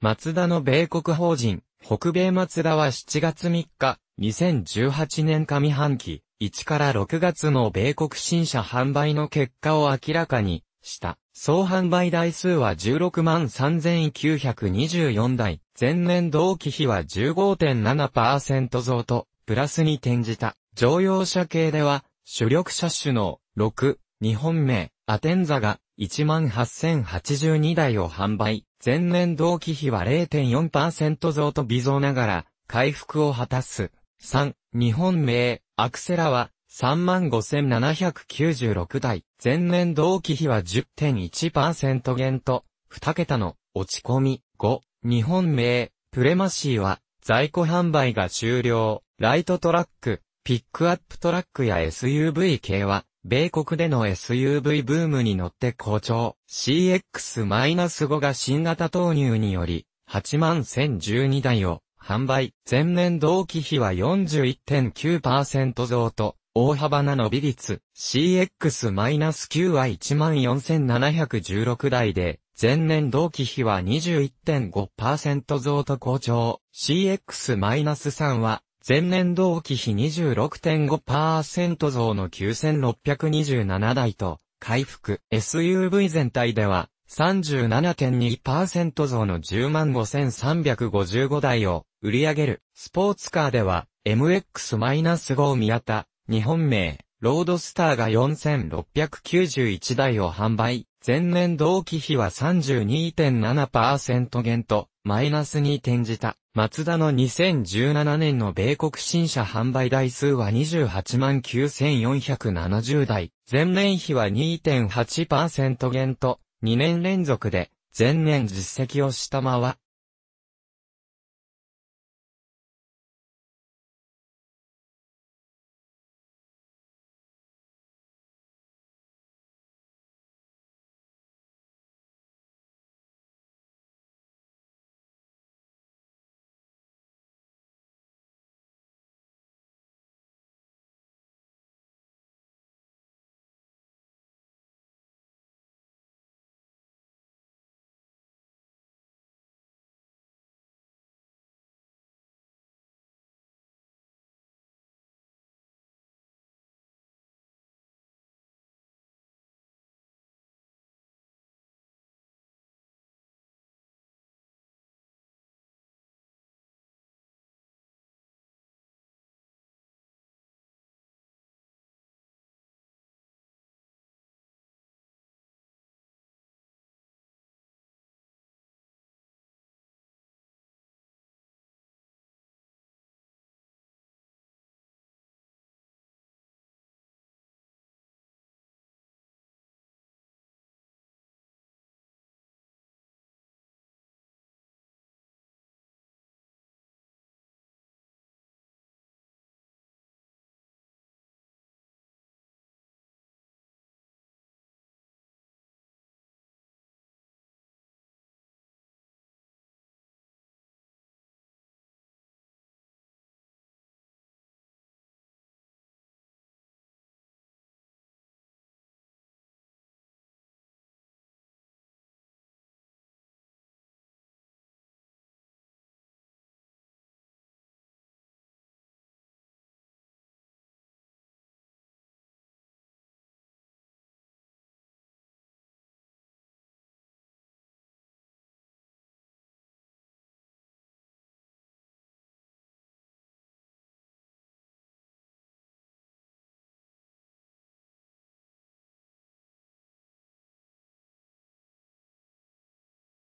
松田の米国法人、北米松田は7月3日、2018年上半期、1から6月の米国新車販売の結果を明らかにした。総販売台数は16万3924台、前年同期比は15.7%増と、プラスに転じた。乗用車系では、主力車種の6、日本名、アテンザが1万8082台を販売。前年同期比は0.4%増と微増ながら、回復を果たす。3、日本名、アクセラは、35,796台。前年同期比は10.1%減と、2桁の落ち込み。5、日本名、プレマシーは、在庫販売が終了。ライトトラック、ピックアップトラックや SUV 系は、米国での SUV ブームに乗って好調。CX-5 が新型投入により、8万1012台を販売。前年同期比は41.9%増と、大幅な伸び率。CX-9 は14,716台で、前年同期比は21.5%増と好調。CX-3 は前年同期比26.5%増の9627台と、回復。SUV 全体では、37.2%増の105,355台を売り上げる。スポーツカーでは、MX-5 宮田、日本名、ロードスターが4691台を販売。前年同期比は32.7%減と、マイナスに転じた。マツダの2017年の米国新車販売台数は28万9470台。前年比は2.8%減と、2年連続で、前年実績を下回